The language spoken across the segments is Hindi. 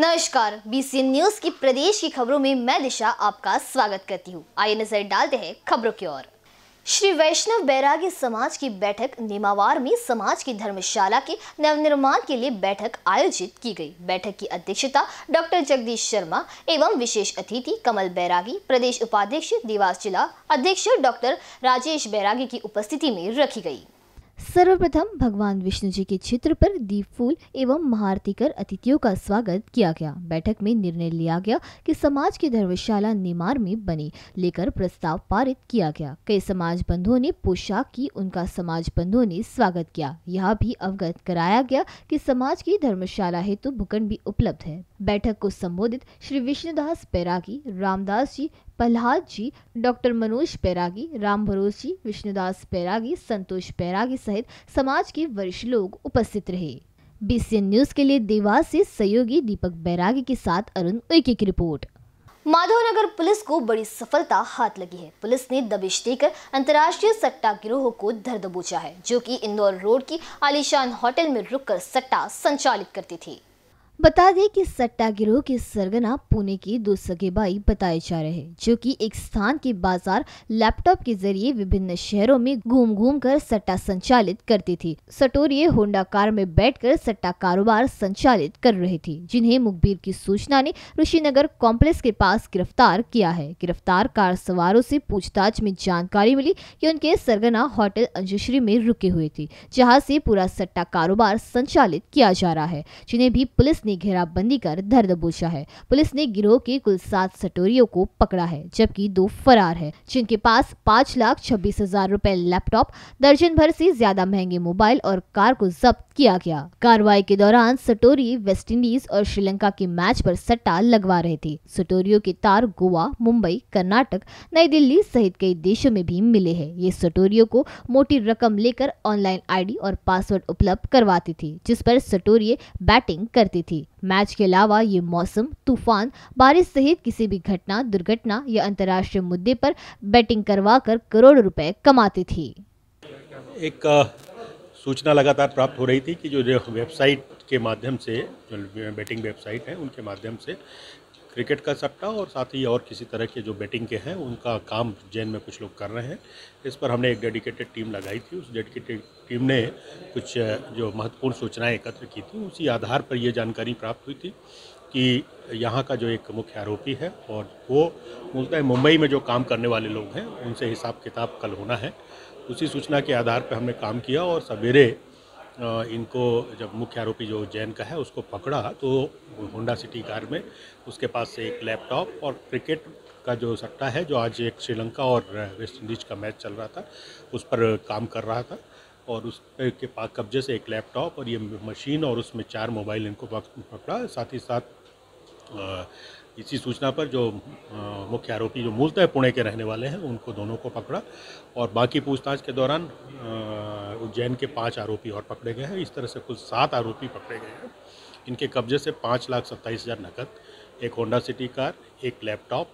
नमस्कार बीसीएन न्यूज की प्रदेश की खबरों में मैं दिशा आपका स्वागत करती हूँ आइए नजर डालते हैं खबरों की ओर श्री वैष्णव बैरागी समाज की बैठक निमावार में समाज की धर्मशाला के नवनिर्माण के लिए बैठक आयोजित की गई बैठक की अध्यक्षता डॉक्टर जगदीश शर्मा एवं विशेष अतिथि कमल बैरागी प्रदेश उपाध्यक्ष देवास जिला अध्यक्ष डॉक्टर राजेश बैरागी की उपस्थिति में रखी गई सर्वप्रथम भगवान विष्णु जी के चित्र पर दीप फूल एवं महारती कर अतिथियों का स्वागत किया गया बैठक में निर्णय लिया गया कि समाज की धर्मशाला निमार में बने लेकर प्रस्ताव पारित किया गया कई समाज बंधुओं ने पोशाक की उनका समाज बंधुओं ने स्वागत किया यह भी अवगत कराया गया कि समाज की धर्मशाला हेतु तो भूखंड भी उपलब्ध है बैठक को संबोधित श्री विष्णुदास बैरागी रामदास जी प्रहलाद जी डॉक्टर मनोज बैरागी राम भरोस जी विष्णुदास बैरागी संतोष बैरागी सहित समाज के वरिष्ठ लोग उपस्थित रहे बीसीएन न्यूज के लिए देवास से सहयोगी दीपक बैरागी के साथ अरुण उइके की रिपोर्ट माधवनगर पुलिस को बड़ी सफलता हाथ लगी है पुलिस ने दबिश देकर अंतर्राष्ट्रीय सट्टा गिरोह को धर दबोचा है जो कि इंदौर रोड की आलिशान होटल में रुककर सट्टा संचालित करती थी बता दें कि सट्टा गिरोह के सरगना पुणे के दो सगेबाई बताए जा रहे हैं जो कि एक स्थान के बाजार लैपटॉप के जरिए विभिन्न शहरों में घूम घूम कर सट्टा संचालित करती थी सटोरिये होंडा कार में बैठकर सट्टा कारोबार संचालित कर रही थी जिन्हें मुखबिर की सूचना ने ऋषिनगर कॉम्प्लेक्स के पास गिरफ्तार किया है गिरफ्तार कार सवारों से पूछताछ में जानकारी मिली की उनके सरगना होटल अंजश्री में रुके हुए थे जहाँ से पूरा सट्टा कारोबार संचालित किया जा रहा है जिन्हें भी पुलिस ने घेराबंदी कर धर दबोचा है पुलिस ने गिरोह के कुल सात सटोरियों को पकड़ा है जबकि दो फरार है जिनके पास पाँच लाख छब्बीस हजार रूपए लैपटॉप दर्जन भर से ज्यादा महंगे मोबाइल और कार को जब्त किया गया कार्रवाई के दौरान सटोरी वेस्ट इंडीज और श्रीलंका के मैच आरोप सट्टा लगवा रहे थे सटोरियों के तार गोवा मुंबई कर्नाटक नई दिल्ली सहित कई देशों में भी मिले है ये सटोरियों को मोटी रकम लेकर ऑनलाइन आई और पासवर्ड उपलब्ध करवाती थी जिस पर सटोरिये बैटिंग करती थी थी मैच के अलावा ये मौसम तूफान बारिश सहित किसी भी घटना दुर्घटना या अंतर्राष्ट्रीय मुद्दे पर बैटिंग करवा कर करोड़ों रुपए कमाती थी एक सूचना लगातार प्राप्त हो रही थी कि जो वेबसाइट के माध्यम से जो बैटिंग वेबसाइट है उनके माध्यम से क्रिकेट का सट्टा और साथ ही और किसी तरह के जो बैटिंग के हैं उनका काम जैन में कुछ लोग कर रहे हैं इस पर हमने एक डेडिकेटेड टीम लगाई थी उस डेडिकेटेड टीम ने कुछ जो महत्वपूर्ण सूचनाएं एकत्र की थी उसी आधार पर ये जानकारी प्राप्त हुई थी कि यहाँ का जो एक मुख्य आरोपी है और वो मूलतः मुंबई में जो काम करने वाले लोग हैं उनसे हिसाब किताब कल होना है उसी सूचना के आधार पर हमने काम किया और सवेरे इनको जब मुख्य आरोपी जो जैन का है उसको पकड़ा तो होंडा सिटी कार में उसके पास से एक लैपटॉप और क्रिकेट का जो सट्टा है जो आज एक श्रीलंका और वेस्ट इंडीज़ का मैच चल रहा था उस पर काम कर रहा था और उस के पास कब्जे से एक लैपटॉप और ये मशीन और उसमें चार मोबाइल इनको पकड़ा साथ ही साथ इसी सूचना पर जो मुख्य आरोपी जो मूलतः पुणे के रहने वाले हैं उनको दोनों को पकड़ा और बाकी पूछताछ के दौरान उज्जैन के पांच आरोपी और पकड़े गए हैं इस तरह से कुल सात आरोपी पकड़े गए हैं इनके कब्जे से पाँच लाख सत्ताईस हज़ार नकद एक होंडा सिटी कार एक लैपटॉप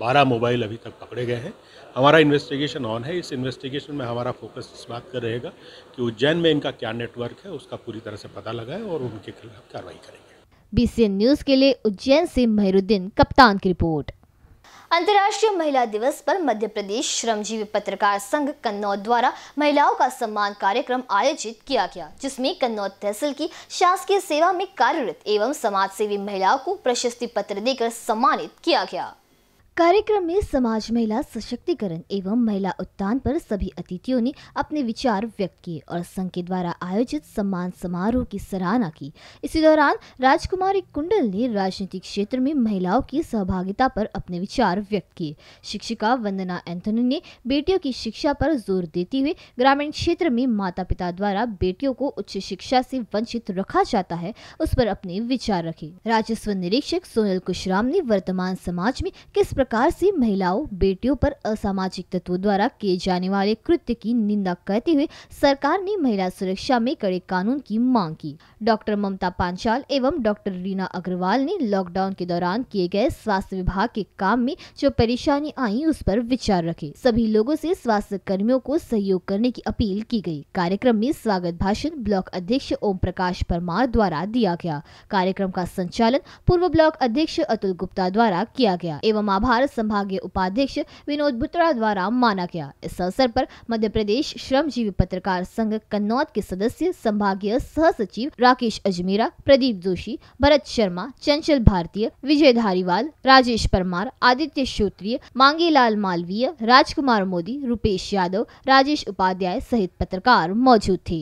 बारह मोबाइल अभी तक पकड़े गए हैं हमारा इन्वेस्टिगेशन ऑन है इस इन्वेस्टिगेशन में हमारा फोकस इस बात का रहेगा कि उज्जैन में इनका क्या नेटवर्क है उसका पूरी तरह से पता लगाए और उनके खिलाफ कार्रवाई करेंगे बीसीएन न्यूज के लिए उज्जैन से मेहरुद्दीन कप्तान की रिपोर्ट अंतर्राष्ट्रीय महिला दिवस पर मध्य प्रदेश श्रमजीवी पत्रकार संघ कन्नौज द्वारा महिलाओं का सम्मान कार्यक्रम आयोजित किया गया जिसमें कन्नौज तहसील की शासकीय सेवा में कार्यरत एवं समाज सेवी महिलाओं को प्रशस्ति पत्र देकर सम्मानित किया गया कार्यक्रम में समाज महिला सशक्तिकरण एवं महिला उत्थान पर सभी अतिथियों ने अपने विचार व्यक्त किए और संघ के द्वारा आयोजित सम्मान समारोह की सराहना की इसी दौरान राजकुमारी कुंडल ने राजनीतिक क्षेत्र में महिलाओं की सहभागिता पर अपने विचार व्यक्त किए शिक्षिका वंदना एंथनी ने बेटियों की शिक्षा पर जोर देते हुए ग्रामीण क्षेत्र में माता पिता द्वारा बेटियों को उच्च शिक्षा से वंचित रखा जाता है उस पर अपने विचार रखे राजस्व निरीक्षक सोनल कुशराम ने वर्तमान समाज में किस प्रकार से महिलाओं बेटियों पर असामाजिक तत्वों द्वारा किए जाने वाले कृत्य की निंदा करते हुए सरकार ने महिला सुरक्षा में कड़े कानून की मांग की डॉक्टर ममता पांचाल एवं डॉक्टर रीना अग्रवाल ने लॉकडाउन के दौरान किए गए स्वास्थ्य विभाग के काम में जो परेशानी आई उस पर विचार रखे सभी लोगों से स्वास्थ्य कर्मियों को सहयोग करने की अपील की गई कार्यक्रम में स्वागत भाषण ब्लॉक अध्यक्ष ओम प्रकाश परमार द्वारा दिया गया कार्यक्रम का संचालन पूर्व ब्लॉक अध्यक्ष अतुल गुप्ता द्वारा किया गया एवं आभार भारत संभागीय उपाध्यक्ष विनोद बुत्रा द्वारा माना गया इस अवसर पर मध्य प्रदेश श्रमजीवी पत्रकार संघ कन्नौत के सदस्य संभागीय सह सचिव राकेश अजमेरा प्रदीप जोशी भरत शर्मा चंचल भारतीय विजय धारीवाल राजेश परमार आदित्य श्रोत्रिय मांगीलाल मालवीय राजकुमार मोदी रूपेश यादव राजेश उपाध्याय सहित पत्रकार मौजूद थे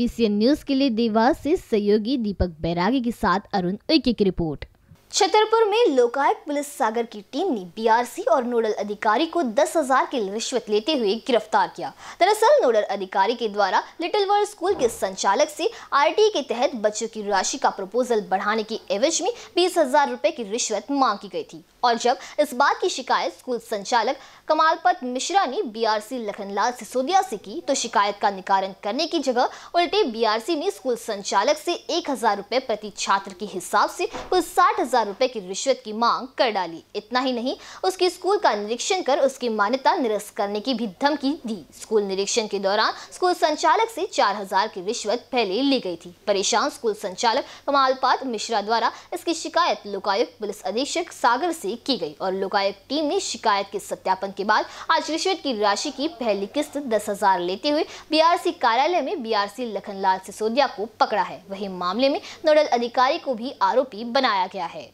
बीसीएन न्यूज के लिए देवास से सहयोगी दीपक बैरागी के साथ अरुण उइके की रिपोर्ट छतरपुर में लोकायुक्त पुलिस सागर की टीम ने बीआरसी और नोडल अधिकारी को दस हजार की रिश्वत लेते हुए गिरफ्तार किया दरअसल नोडल अधिकारी के द्वारा लिटिल वर्ल्ड स्कूल के संचालक से आरटी के तहत बच्चों की राशि का प्रपोजल बढ़ाने की एवज में बीस हजार रूपए की रिश्वत मांग की गई थी और जब इस बात की शिकायत स्कूल संचालक कमालपत मिश्रा ने बीआरसी लखनलाल सिसोदिया से की तो शिकायत का निकारण करने की जगह उल्टे सी ने स्कूल संचालक से एक हजार रूपए प्रति छात्र के हिसाब से कुल साठ हजार हजार रुपए की रिश्वत की मांग कर डाली इतना ही नहीं उसके स्कूल का निरीक्षण कर उसकी मान्यता निरस्त करने की भी धमकी दी स्कूल निरीक्षण के दौरान स्कूल संचालक से चार हजार की रिश्वत पहले ली गई थी परेशान स्कूल संचालक कमालपात मिश्रा द्वारा इसकी शिकायत लोकायुक्त पुलिस अधीक्षक सागर से की गई और लोकायुक्त टीम ने शिकायत के सत्यापन के बाद आज रिश्वत की राशि की पहली किस्त दस हजार लेते हुए बीआरसी कार्यालय में बीआरसी लखनलाल सिसोदिया को पकड़ा है वही मामले में नोडल अधिकारी को भी आरोपी बनाया गया है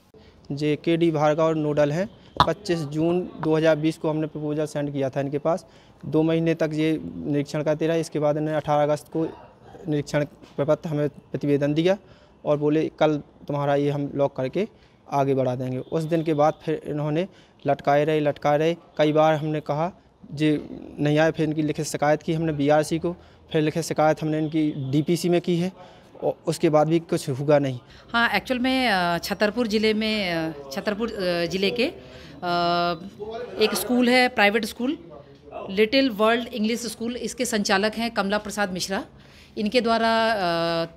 जे के डी भार्गव और नोडल हैं 25 जून 2020 को हमने प्रपोजल सेंड किया था इनके पास दो महीने तक ये निरीक्षण करते रहे इसके बाद इन्होंने 18 अगस्त को निरीक्षण प्रपत्र हमें प्रतिवेदन दिया और बोले कल तुम्हारा ये हम लॉक करके आगे बढ़ा देंगे उस दिन के बाद फिर इन्होंने लटकाए रहे लटकाए रहे कई बार हमने कहा जे नहीं आए फिर इनकी लिखित शिकायत की हमने बी को फिर लिखित शिकायत हमने इनकी डी में की है उसके बाद भी कुछ हुआ नहीं हाँ एक्चुअल में छतरपुर ज़िले में छतरपुर ज़िले के एक स्कूल है private school little world English school इसके संचालक हैं कमला प्रसाद मिश्रा इनके द्वारा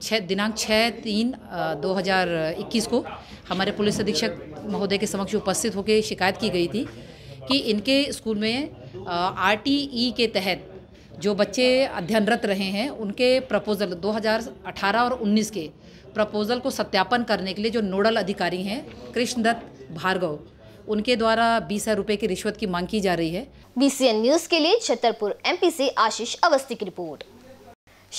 छः दिनांक छः तीन दो हज़ार इक्कीस को हमारे पुलिस अधीक्षक महोदय के समक्ष उपस्थित होकर शिकायत की गई थी कि इनके स्कूल में आर टी ई के तहत जो बच्चे अध्ययनरत रहे हैं उनके प्रपोजल 2018 और 19 के प्रपोजल को सत्यापन करने के लिए जो नोडल अधिकारी हैं कृष्णदत्त भार्गव उनके द्वारा बीस हजार रुपए की रिश्वत की मांग की जा रही है बीसीएन न्यूज के लिए छतरपुर एमपी से आशीष अवस्थी की रिपोर्ट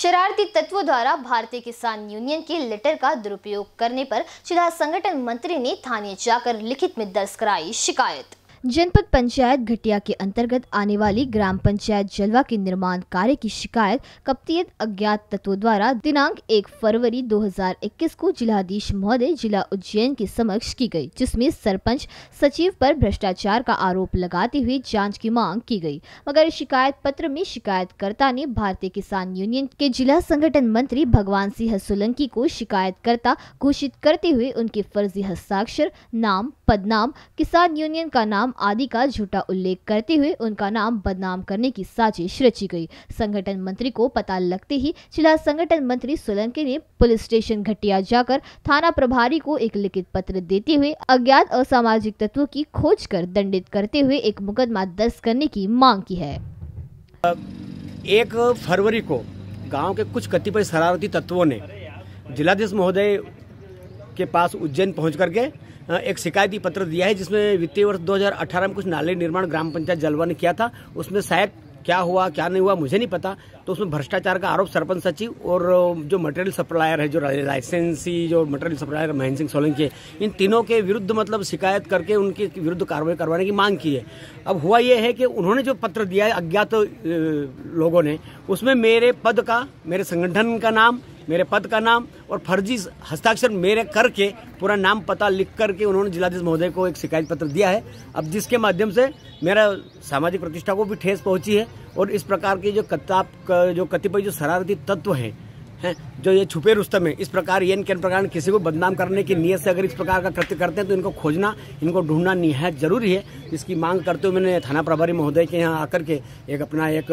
शरारती तत्वों द्वारा भारतीय किसान यूनियन के लेटर का दुरुपयोग करने पर सीधा संगठन मंत्री ने थाने जाकर लिखित में दर्ज कराई शिकायत जनपद पंचायत घटिया के अंतर्गत आने वाली ग्राम पंचायत जलवा के निर्माण कार्य की शिकायत कप्तियत अज्ञात तत्व द्वारा दिनांक 1 फरवरी 2021 को जिलाधीश महोदय जिला उज्जैन के समक्ष की गई जिसमें सरपंच सचिव पर भ्रष्टाचार का आरोप लगाते हुए जांच की मांग की गई मगर शिकायत पत्र में शिकायतकर्ता ने भारतीय किसान यूनियन के जिला संगठन मंत्री भगवान सिंह सोलंकी को शिकायतकर्ता घोषित करते हुए उनके फर्जी हस्ताक्षर नाम पदनाम किसान यूनियन का नाम नाम आदि का झूठा उल्लेख करते हुए उनका नाम बदनाम करने की साजिश रची गई संगठन मंत्री को पता लगते ही जिला संगठन मंत्री सोलंकी ने पुलिस स्टेशन घटिया जाकर थाना प्रभारी को एक लिखित पत्र देते हुए अज्ञात असामाजिक तत्वों की खोज कर दंडित करते हुए एक मुकदमा दर्ज करने की मांग की है एक फरवरी को गांव के कुछ कतिपय शरारती तत्वों ने जिलाधीश महोदय के पास उज्जैन पहुंच करके हाँ, एक शिकायती पत्र दिया है जिसमें वित्तीय वर्ष 2018 में कुछ नाले निर्माण ग्राम पंचायत जलवा ने किया था उसमें शायद क्या हुआ क्या नहीं हुआ मुझे नहीं पता तो उसमें भ्रष्टाचार का आरोप सरपंच सचिव और जो मटेरियल सप्लायर है जो लाइसेंसी जो मटेरियल सप्लायर महेंद्र सिंह सोलंकी है इन तीनों के विरुद्ध मतलब शिकायत करके उनके विरुद्ध कार्रवाई करवाने की मांग की है अब हुआ यह है कि उन्होंने जो पत्र दिया है अज्ञात लोगों ने उसमें मेरे पद का मेरे संगठन का नाम मेरे पद का नाम और फर्जी हस्ताक्षर मेरे करके पूरा नाम पता लिख करके उन्होंने जिलाधीश महोदय को एक शिकायत पत्र दिया है अब जिसके माध्यम से मेरा सामाजिक प्रतिष्ठा को भी ठेस पहुंची है और इस प्रकार के जो कताप जो कतिपय जो शरारती तत्व हैं हैं जो ये छुपे रुस्तम है इस प्रकार ये इनके प्रकार किसी को बदनाम करने की नीयत से अगर इस प्रकार का कृत्य करते हैं तो इनको खोजना इनको ढूंढना निहायत जरूरी है इसकी मांग करते हुए मैंने थाना प्रभारी महोदय के यहाँ आकर के एक अपना एक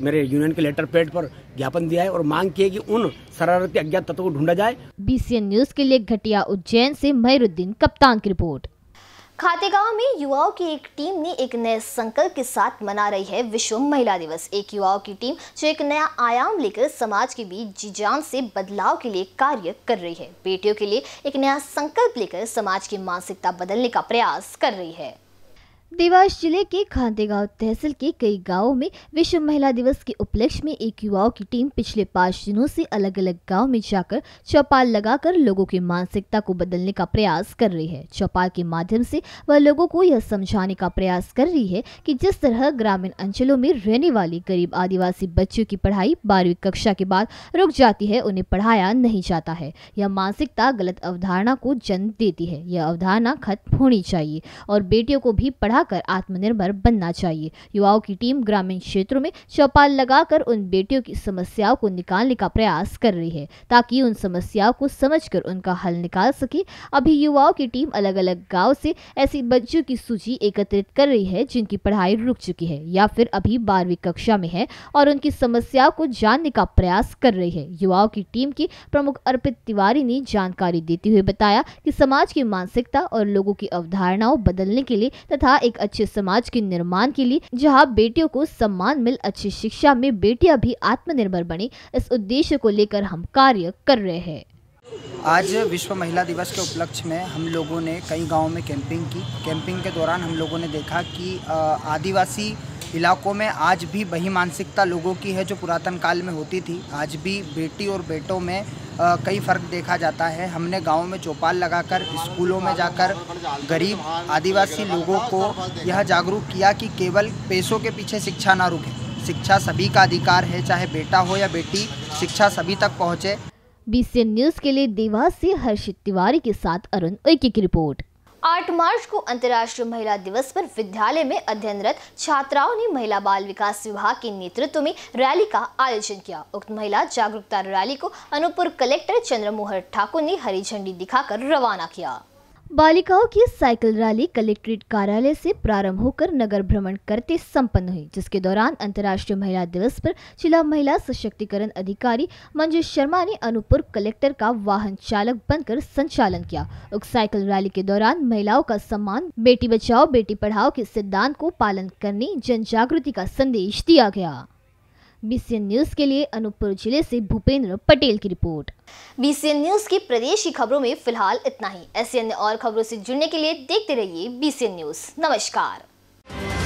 मेरे यूनियन के लेटर पेड पर ज्ञापन दिया है और मांग की है कि उन शरारती अज्ञात तत्व को ढूंढा जाए बी न्यूज के लिए घटिया उज्जैन से मयरुद्दीन कप्तान की रिपोर्ट खातेगांव में युवाओं की एक टीम ने एक नए संकल्प के साथ मना रही है विश्व महिला दिवस एक युवाओं की टीम जो एक नया आयाम लेकर समाज के बीच जीजान से बदलाव के लिए कार्य कर रही है बेटियों के लिए एक नया संकल्प लेकर समाज की मानसिकता बदलने का प्रयास कर रही है देवास जिले के खांदेगांव तहसील के कई गांवों में विश्व महिला दिवस के उपलक्ष्य में एक युवाओं की टीम पिछले पाँच दिनों से अलग अलग गांव में जाकर चौपाल लगाकर लोगों की मानसिकता को बदलने का प्रयास कर रही है चौपाल के माध्यम से वह लोगों को यह समझाने का प्रयास कर रही है कि जिस तरह ग्रामीण अंचलों में रहने वाले गरीब आदिवासी बच्चों की पढ़ाई बारहवीं कक्षा के बाद रुक जाती है उन्हें पढ़ाया नहीं जाता है यह मानसिकता गलत अवधारणा को जन्म देती है यह अवधारणा खत्म होनी चाहिए और बेटियों को भी पढ़ा बढ़ाकर आत्मनिर्भर बनना चाहिए युवाओं की टीम ग्रामीण क्षेत्रों में चौपाल लगाकर उन बेटियों की समस्याओं को निकालने का प्रयास कर रही है ताकि उन समस्याओं को समझकर उनका हल निकाल सके अभी युवाओं की टीम अलग अलग गाँव से ऐसी बच्चों की सूची एकत्रित कर रही है जिनकी पढ़ाई रुक चुकी है या फिर अभी बारहवीं कक्षा में है और उनकी समस्याओं को जानने का प्रयास कर रही है युवाओं की टीम की प्रमुख अर्पित तिवारी ने जानकारी देते हुए बताया कि समाज की मानसिकता और लोगों की अवधारणाओं बदलने के लिए तथा एक एक अच्छे समाज के निर्माण के लिए जहाँ बेटियों को सम्मान मिल अच्छी शिक्षा में बेटियां भी आत्मनिर्भर बने इस उद्देश्य को लेकर हम कार्य कर रहे हैं आज विश्व महिला दिवस के उपलक्ष्य में हम लोगों ने कई गाँव में कैंपिंग की कैंपिंग के दौरान हम लोगों ने देखा कि आदिवासी इलाकों में आज भी वही मानसिकता लोगों की है जो पुरातन काल में होती थी आज भी बेटी और बेटों में कई फ़र्क देखा जाता है हमने गाँव में चौपाल लगाकर स्कूलों में जाकर गरीब आदिवासी लोगों को यह जागरूक किया कि केवल पैसों के पीछे शिक्षा ना रुके शिक्षा सभी का अधिकार है चाहे बेटा हो या बेटी शिक्षा सभी तक पहुँचे बी न्यूज़ के लिए देवास से हर्षित तिवारी के साथ अरुण उइके की रिपोर्ट 8 मार्च को अंतर्राष्ट्रीय महिला दिवस पर विद्यालय में अध्ययनरत छात्राओं ने महिला बाल विकास विभाग के नेतृत्व में रैली का आयोजन किया उक्त महिला जागरूकता रैली को अनूपपुर कलेक्टर चंद्रमोहन ठाकुर ने हरी झंडी दिखाकर रवाना किया बालिकाओं की साइकिल रैली कलेक्ट्रेट कार्यालय से प्रारंभ होकर नगर भ्रमण करते संपन्न हुई जिसके दौरान अंतर्राष्ट्रीय महिला दिवस पर जिला महिला सशक्तिकरण अधिकारी मंजू शर्मा ने अनुपुर कलेक्टर का वाहन चालक बनकर संचालन किया उक्त साइकिल रैली के दौरान महिलाओं का सम्मान बेटी बचाओ बेटी पढ़ाओ के सिद्धांत को पालन करने जन जागृति का संदेश दिया गया बीसीएन न्यूज के लिए अनूपपुर जिले से भूपेंद्र पटेल की रिपोर्ट बीसीएन न्यूज की प्रदेश की खबरों में फिलहाल इतना ही ऐसी अन्य और खबरों से जुड़ने के लिए देखते रहिए बीसीएन न्यूज नमस्कार